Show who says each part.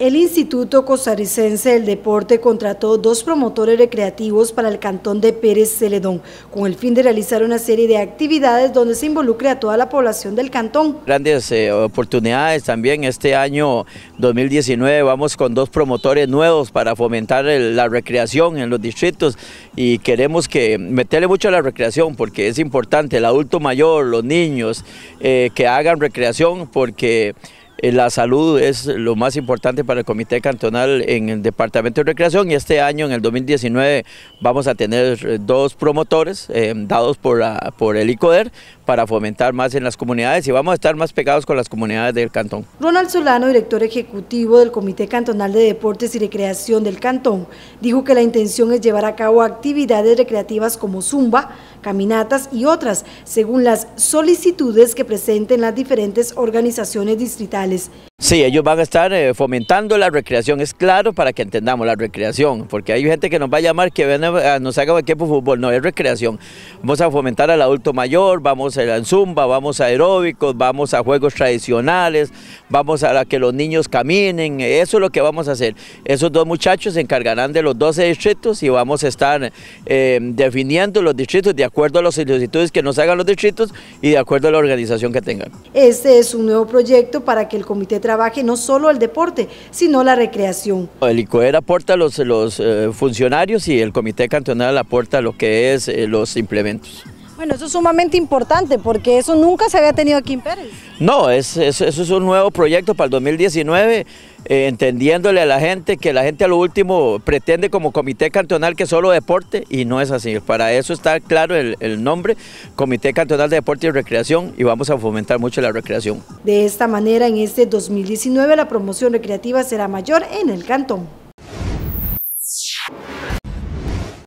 Speaker 1: El Instituto Costarricense del Deporte contrató dos promotores recreativos para el cantón de Pérez Celedón, con el fin de realizar una serie de actividades donde se involucre a toda la población del cantón.
Speaker 2: Grandes eh, oportunidades también este año 2019 vamos con dos promotores nuevos para fomentar la recreación en los distritos y queremos que meterle mucho a la recreación porque es importante, el adulto mayor, los niños, eh, que hagan recreación porque eh, la salud es lo más importante para el Comité Cantonal en el Departamento de Recreación y este año, en el 2019, vamos a tener eh, dos promotores eh, dados por, la, por el ICODER para fomentar más en las comunidades y vamos a estar más pegados con las comunidades del cantón.
Speaker 1: Ronald Solano, director ejecutivo del Comité Cantonal de Deportes y Recreación del Cantón, dijo que la intención es llevar a cabo actividades recreativas como zumba, caminatas y otras, según las solicitudes que presenten las diferentes organizaciones distritales
Speaker 2: Sí, ellos van a estar eh, fomentando la recreación, es claro, para que entendamos la recreación, porque hay gente que nos va a llamar que nos haga equipo fútbol, no, es recreación. Vamos a fomentar al adulto mayor, vamos a la zumba, vamos a aeróbicos, vamos a juegos tradicionales, vamos a que los niños caminen, eso es lo que vamos a hacer. Esos dos muchachos se encargarán de los 12 distritos y vamos a estar eh, definiendo los distritos de acuerdo a las solicitudes que nos hagan los distritos y de acuerdo a la organización que tengan.
Speaker 1: Este es un nuevo proyecto para que el comité trabaje no solo el deporte, sino la recreación.
Speaker 2: El ICOER aporta los, los eh, funcionarios y el comité cantonal aporta lo que es eh, los implementos.
Speaker 1: Bueno, eso es sumamente importante porque eso nunca se había tenido aquí en Pérez.
Speaker 2: No, es, eso es un nuevo proyecto para el 2019, eh, entendiéndole a la gente que la gente a lo último pretende como comité cantonal que solo deporte y no es así. Para eso está claro el nombre, Comité Cantonal de Deporte y Recreación y vamos a fomentar mucho la recreación.
Speaker 1: De esta manera, en este 2019 la promoción recreativa será mayor en el cantón.